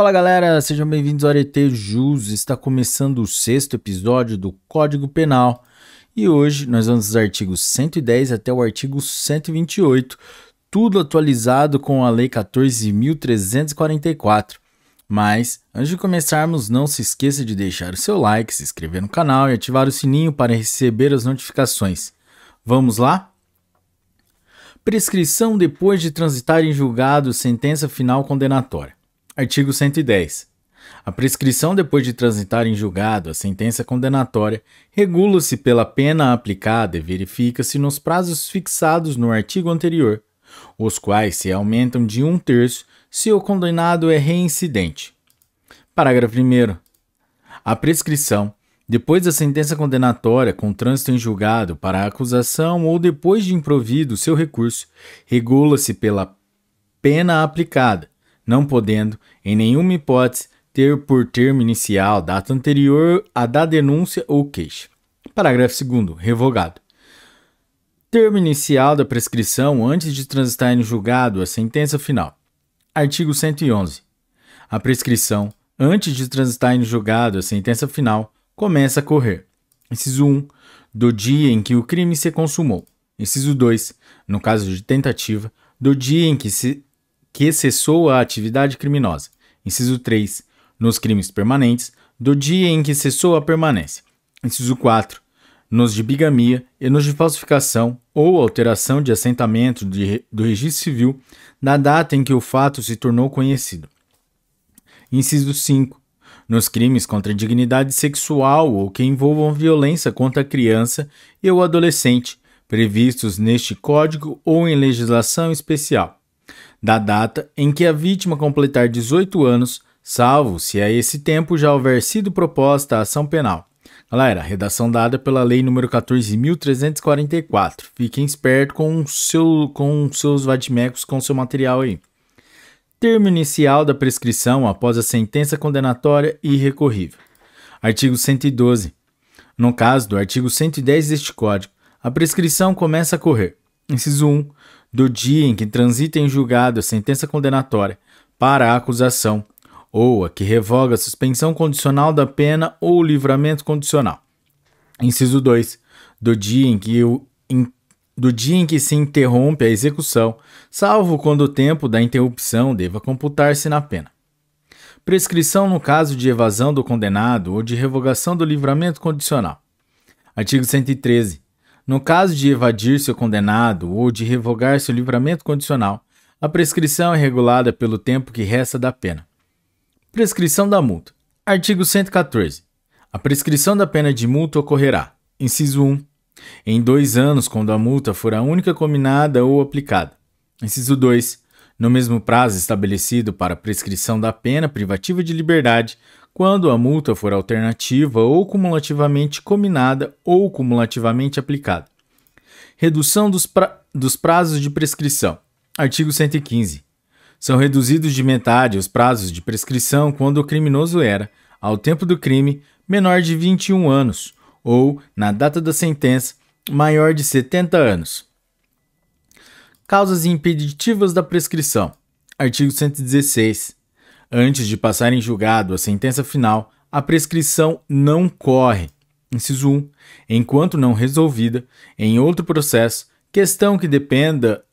Fala galera, sejam bem-vindos ao Arete Jus. Está começando o sexto episódio do Código Penal. E hoje nós vamos dos artigos 110 até o artigo 128, tudo atualizado com a Lei 14.344. Mas, antes de começarmos, não se esqueça de deixar o seu like, se inscrever no canal e ativar o sininho para receber as notificações. Vamos lá? Prescrição depois de transitar em julgado sentença final condenatória. Artigo 110. A prescrição depois de transitar em julgado a sentença condenatória regula-se pela pena aplicada e verifica-se nos prazos fixados no artigo anterior, os quais se aumentam de um terço se o condenado é reincidente. Parágrafo 1. A prescrição, depois da sentença condenatória com trânsito em julgado para a acusação ou depois de improvido seu recurso, regula-se pela pena aplicada não podendo, em nenhuma hipótese, ter por termo inicial data anterior à da denúncia ou queixa. Parágrafo 2. Revogado. Termo inicial da prescrição antes de transitar em julgado a sentença final. Artigo 111. A prescrição, antes de transitar em julgado a sentença final, começa a correr. Inciso 1. Do dia em que o crime se consumou. Inciso 2. No caso de tentativa, do dia em que se que cessou a atividade criminosa. Inciso 3. Nos crimes permanentes, do dia em que cessou a permanência. Inciso 4. Nos de bigamia e nos de falsificação ou alteração de assentamento de, do registro civil na data em que o fato se tornou conhecido. Inciso 5. Nos crimes contra a dignidade sexual ou que envolvam violência contra a criança e o adolescente, previstos neste Código ou em legislação especial da data em que a vítima completar 18 anos, salvo se a esse tempo já houver sido proposta a ação penal. Galera, redação dada pela Lei nº 14.344. Fiquem espertos com, seu, com seus vadimecos com seu material aí. Termo inicial da prescrição após a sentença condenatória irrecorrível. Artigo 112. No caso do artigo 110 deste Código, a prescrição começa a correr. Inciso 1 do dia em que transita em julgado a sentença condenatória para a acusação ou a que revoga a suspensão condicional da pena ou o livramento condicional. Inciso 2. Do dia em que o, do dia em que se interrompe a execução, salvo quando o tempo da interrupção deva computar-se na pena. Prescrição no caso de evasão do condenado ou de revogação do livramento condicional. Artigo 113. No caso de evadir seu condenado ou de revogar seu livramento condicional, a prescrição é regulada pelo tempo que resta da pena. Prescrição da multa. Artigo 114. A prescrição da pena de multa ocorrerá, inciso 1, em dois anos quando a multa for a única combinada ou aplicada. Inciso 2. No mesmo prazo estabelecido para a prescrição da pena privativa de liberdade, quando a multa for alternativa ou cumulativamente combinada ou cumulativamente aplicada. Redução dos, pra... dos prazos de prescrição. Artigo 115. São reduzidos de metade os prazos de prescrição quando o criminoso era, ao tempo do crime, menor de 21 anos ou, na data da sentença, maior de 70 anos. Causas impeditivas da prescrição. Artigo 116. Antes de passar em julgado a sentença final, a prescrição não corre. Inciso 1. Enquanto não resolvida, em outro processo, questão que dependa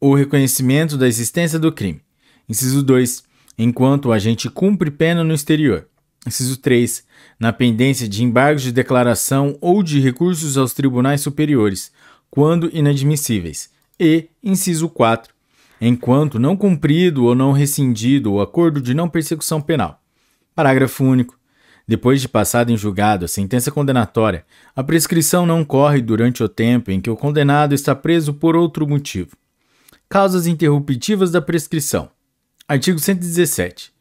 o reconhecimento da existência do crime. Inciso 2. Enquanto o agente cumpre pena no exterior. Inciso 3. Na pendência de embargos de declaração ou de recursos aos tribunais superiores, quando inadmissíveis. E, inciso 4 enquanto não cumprido ou não rescindido o acordo de não persecução penal. Parágrafo único. Depois de passada em julgado a sentença condenatória, a prescrição não corre durante o tempo em que o condenado está preso por outro motivo. Causas interruptivas da prescrição. Artigo 117.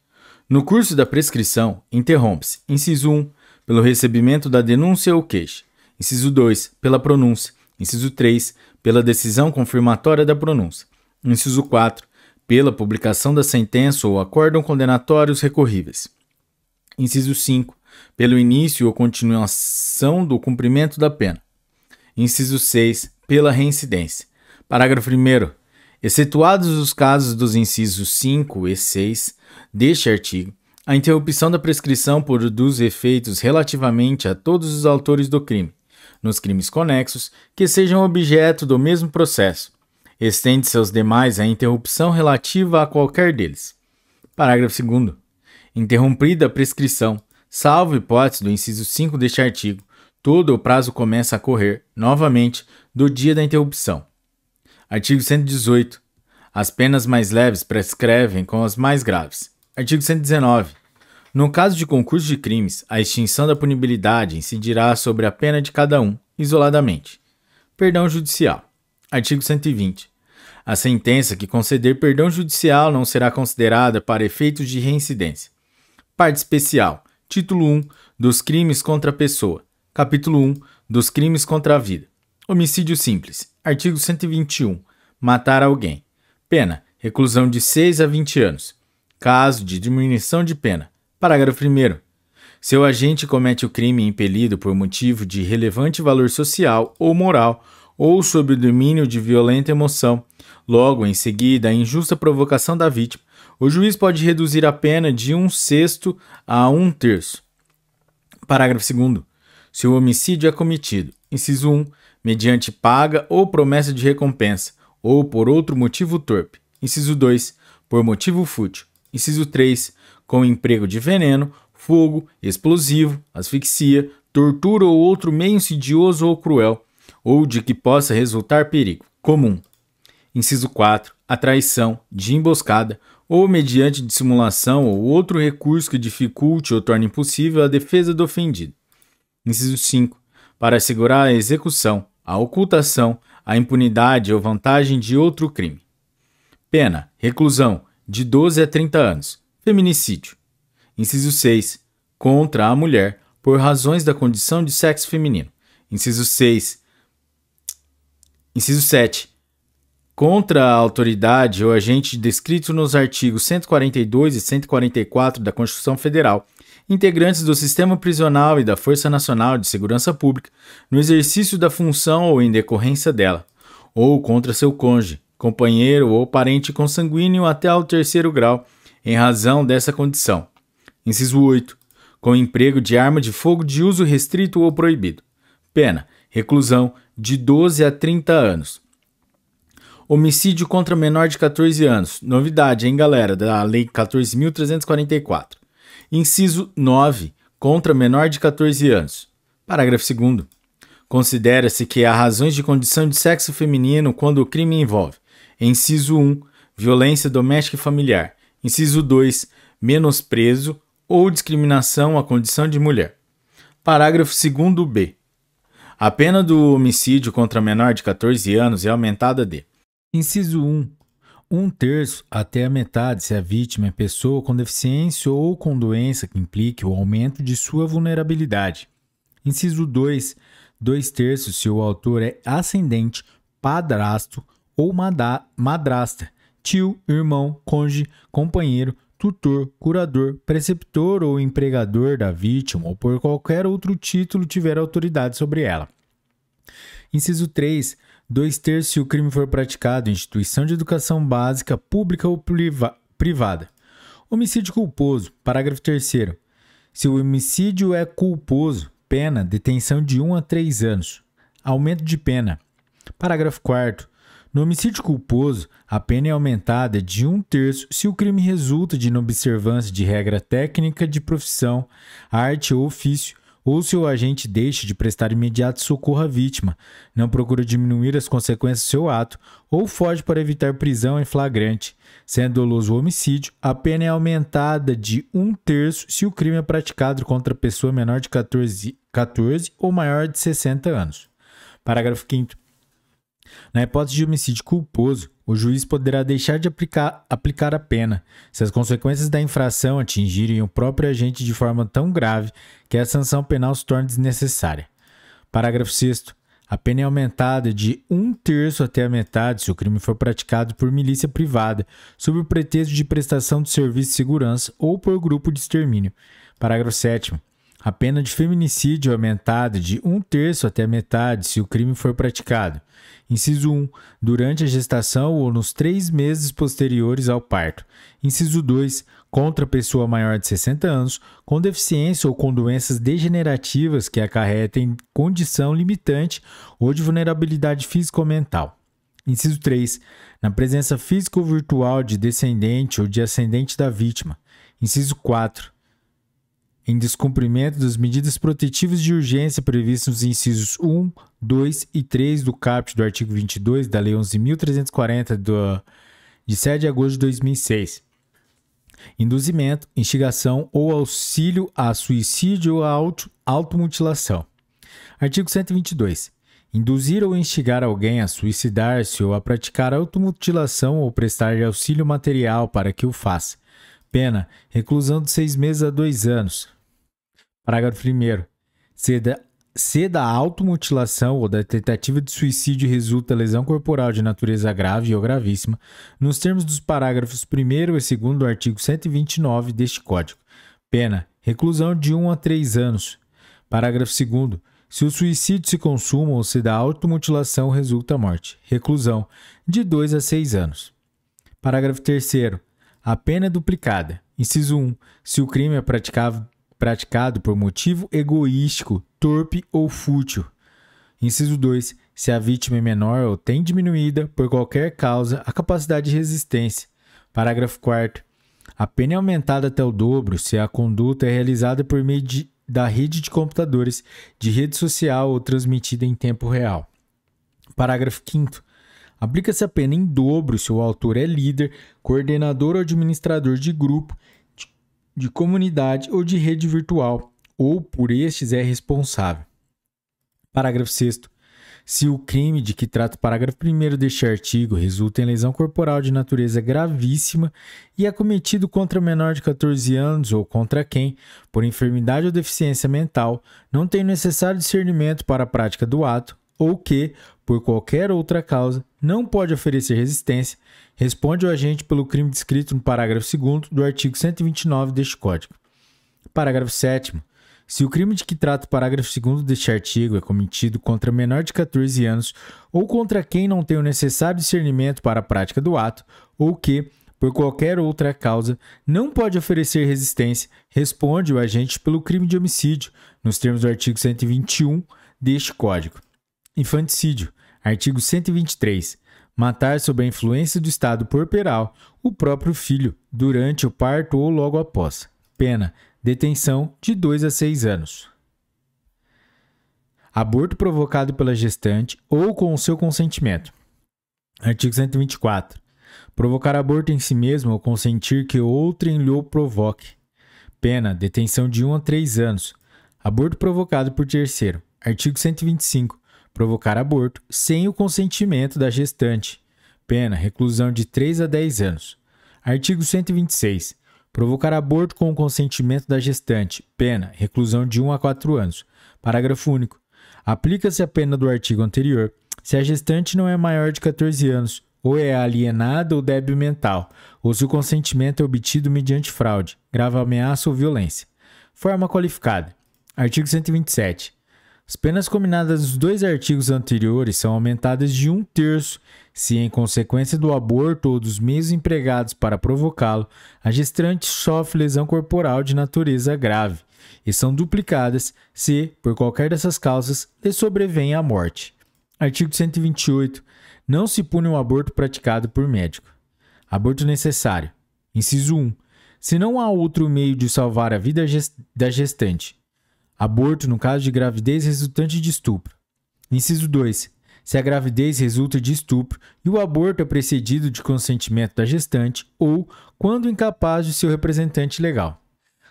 No curso da prescrição, interrompe-se, inciso 1, pelo recebimento da denúncia ou queixa, inciso 2, pela pronúncia, inciso 3, pela decisão confirmatória da pronúncia, Inciso 4. Pela publicação da sentença ou acórdão condenatórios recorríveis. Inciso 5. Pelo início ou continuação do cumprimento da pena. Inciso 6. Pela reincidência. Parágrafo 1. Excetuados os casos dos incisos 5 e 6 deste artigo, a interrupção da prescrição produz efeitos relativamente a todos os autores do crime, nos crimes conexos que sejam objeto do mesmo processo, estende-se aos demais a interrupção relativa a qualquer deles. Parágrafo 2. Interrompida a prescrição, salvo hipótese do inciso 5 deste artigo, todo o prazo começa a correr, novamente, do dia da interrupção. Artigo 118. As penas mais leves prescrevem com as mais graves. Artigo 119. No caso de concurso de crimes, a extinção da punibilidade incidirá sobre a pena de cada um, isoladamente. Perdão judicial. Artigo 120. A sentença que conceder perdão judicial não será considerada para efeitos de reincidência. Parte especial. Título 1 dos crimes contra a pessoa. Capítulo 1 dos crimes contra a vida. Homicídio simples. Artigo 121. Matar alguém. Pena: reclusão de 6 a 20 anos. Caso de diminuição de pena. Parágrafo 1 se o agente comete o crime impelido por motivo de relevante valor social ou moral ou sob o domínio de violenta emoção. Logo em seguida, a injusta provocação da vítima, o juiz pode reduzir a pena de um sexto a um terço. Parágrafo 2. Se o homicídio é cometido, inciso 1, mediante paga ou promessa de recompensa, ou por outro motivo torpe, inciso 2, por motivo fútil, inciso 3, com emprego de veneno, fogo, explosivo, asfixia, tortura ou outro meio insidioso ou cruel, ou de que possa resultar perigo comum. Inciso 4. A traição de emboscada ou mediante dissimulação ou outro recurso que dificulte ou torne impossível a defesa do ofendido. Inciso 5. Para assegurar a execução, a ocultação, a impunidade ou vantagem de outro crime. Pena: reclusão de 12 a 30 anos. Feminicídio. Inciso 6. Contra a mulher por razões da condição de sexo feminino. Inciso 6 Inciso 7. Contra a autoridade ou agente descrito nos artigos 142 e 144 da Constituição Federal, integrantes do Sistema Prisional e da Força Nacional de Segurança Pública, no exercício da função ou em decorrência dela, ou contra seu cônjuge, companheiro ou parente consanguíneo até ao terceiro grau, em razão dessa condição. Inciso 8. Com emprego de arma de fogo de uso restrito ou proibido. Pena: reclusão de 12 a 30 anos. Homicídio contra menor de 14 anos, novidade, hein, galera, da Lei 14.344. Inciso 9, contra menor de 14 anos. Parágrafo 2. Considera-se que há razões de condição de sexo feminino quando o crime envolve: inciso 1, violência doméstica e familiar, inciso 2, menosprezo ou discriminação à condição de mulher. Parágrafo 2b. A pena do homicídio contra menor de 14 anos é aumentada de: Inciso 1. Um terço até a metade se a vítima é pessoa com deficiência ou com doença que implique o aumento de sua vulnerabilidade. Inciso 2. Dois terços se o autor é ascendente, padrasto ou madrasta, tio, irmão, cônjuge, companheiro, tutor, curador, preceptor ou empregador da vítima ou por qualquer outro título tiver autoridade sobre ela. Inciso 3. Dois terços se o crime for praticado em instituição de educação básica, pública ou privada. Homicídio culposo. Parágrafo 3. Se o homicídio é culposo, pena, detenção de 1 a 3 anos. Aumento de pena. Parágrafo 4. No homicídio culposo, a pena é aumentada de um terço se o crime resulta de inobservância de regra técnica de profissão, arte ou ofício, ou se o agente deixa de prestar imediato socorro à vítima, não procura diminuir as consequências do seu ato ou foge para evitar prisão em flagrante. Sendo doloso o homicídio, a pena é aumentada de um terço se o crime é praticado contra pessoa menor de 14, 14 ou maior de 60 anos. Parágrafo 5 na hipótese de homicídio culposo, o juiz poderá deixar de aplicar, aplicar, a pena se as consequências da infração atingirem o próprio agente de forma tão grave que a sanção penal se torne desnecessária. Parágrafo 6. A pena é aumentada de um terço até a metade se o crime for praticado por milícia privada, sob o pretexto de prestação de serviço de segurança ou por grupo de extermínio. Parágrafo 7. A pena de feminicídio é aumentada de um terço até metade se o crime for praticado. Inciso 1. Durante a gestação ou nos três meses posteriores ao parto. Inciso 2. Contra pessoa maior de 60 anos, com deficiência ou com doenças degenerativas que acarretem condição limitante ou de vulnerabilidade física ou mental. Inciso 3. Na presença física ou virtual de descendente ou de ascendente da vítima. Inciso 4 em descumprimento das medidas protetivas de urgência previstas nos incisos 1, 2 e 3 do caput do artigo 22 da Lei 11.340 de 7 de agosto de 2006. Induzimento, instigação ou auxílio a suicídio ou auto, automutilação. Artigo 122. Induzir ou instigar alguém a suicidar-se ou a praticar automutilação ou prestar auxílio material para que o faça. Pena: reclusão de seis meses a dois anos. Parágrafo 1. Se da, se da automutilação ou da tentativa de suicídio resulta lesão corporal de natureza grave ou gravíssima, nos termos dos parágrafos 1 e 2 do artigo 129 deste Código. Pena: reclusão de 1 a 3 anos. Parágrafo 2. Se o suicídio se consuma ou se da automutilação resulta morte, reclusão de 2 a 6 anos. Parágrafo 3. A pena é duplicada. Inciso 1. Se o crime é praticado praticado por motivo egoístico, torpe ou fútil. Inciso 2. Se a vítima é menor ou tem diminuída, por qualquer causa, a capacidade de resistência. Parágrafo 4. A pena é aumentada até o dobro se a conduta é realizada por meio de, da rede de computadores, de rede social ou transmitida em tempo real. Parágrafo 5. Aplica-se a pena em dobro se o autor é líder, coordenador ou administrador de grupo de comunidade ou de rede virtual, ou por estes é responsável. Parágrafo 6. Se o crime de que trata o parágrafo 1 deste artigo resulta em lesão corporal de natureza gravíssima e é cometido contra menor de 14 anos ou contra quem, por enfermidade ou deficiência mental, não tem necessário discernimento para a prática do ato, ou que, por qualquer outra causa, não pode oferecer resistência, responde o agente pelo crime descrito no parágrafo 2 do artigo 129 deste Código. Parágrafo 7. Se o crime de que trata o parágrafo 2 deste artigo é cometido contra menor de 14 anos ou contra quem não tem o necessário discernimento para a prática do ato, ou que, por qualquer outra causa, não pode oferecer resistência, responde o agente pelo crime de homicídio, nos termos do artigo 121 deste Código. Infanticídio, artigo 123 matar sob a influência do Estado corporal o próprio filho durante o parto ou logo após. Pena: detenção de 2 a 6 anos. Aborto provocado pela gestante ou com o seu consentimento. Artigo 124. Provocar aborto em si mesmo ou consentir que outrem lhe o provoque. Pena: detenção de 1 a 3 anos. Aborto provocado por terceiro. Artigo 125 provocar aborto sem o consentimento da gestante. Pena: reclusão de 3 a 10 anos. Artigo 126. Provocar aborto com o consentimento da gestante. Pena: reclusão de 1 a 4 anos. Parágrafo único. Aplica-se a pena do artigo anterior se a gestante não é maior de 14 anos, ou é alienada ou débil mental, ou se o consentimento é obtido mediante fraude, grave ameaça ou violência. Forma qualificada. Artigo 127. As penas combinadas dos dois artigos anteriores são aumentadas de um terço se, em consequência do aborto ou dos meios empregados para provocá-lo, a gestante sofre lesão corporal de natureza grave, e são duplicadas se, por qualquer dessas causas, lhe sobrevém a morte. Artigo 128. Não se pune um aborto praticado por médico. Aborto necessário. Inciso 1. Se não há outro meio de salvar a vida da gestante Aborto no caso de gravidez resultante de estupro. Inciso 2. Se a gravidez resulta de estupro e o aborto é precedido de consentimento da gestante ou quando incapaz de seu representante legal.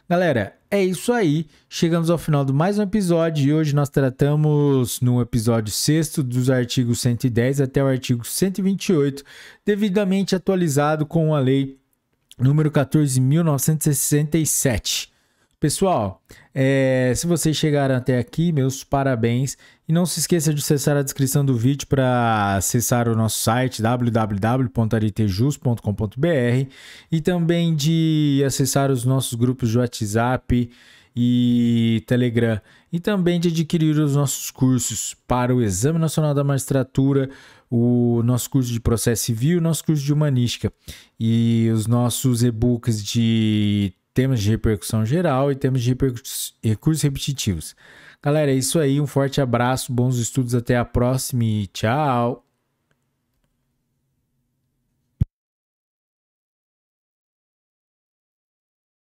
Galera, é isso aí. Chegamos ao final de mais um episódio e hoje nós tratamos no episódio 6 dos artigos 110 até o artigo 128, devidamente atualizado com a lei número 14967. Pessoal, é, se vocês chegaram até aqui, meus parabéns. E não se esqueça de acessar a descrição do vídeo para acessar o nosso site www.aritejus.com.br e também de acessar os nossos grupos de WhatsApp e Telegram e também de adquirir os nossos cursos para o Exame Nacional da Magistratura, o nosso curso de Processo Civil, o nosso curso de Humanística e os nossos e-books de temas de repercussão geral e temas de recursos repetitivos. Galera, é isso aí. Um forte abraço, bons estudos, até a próxima e tchau!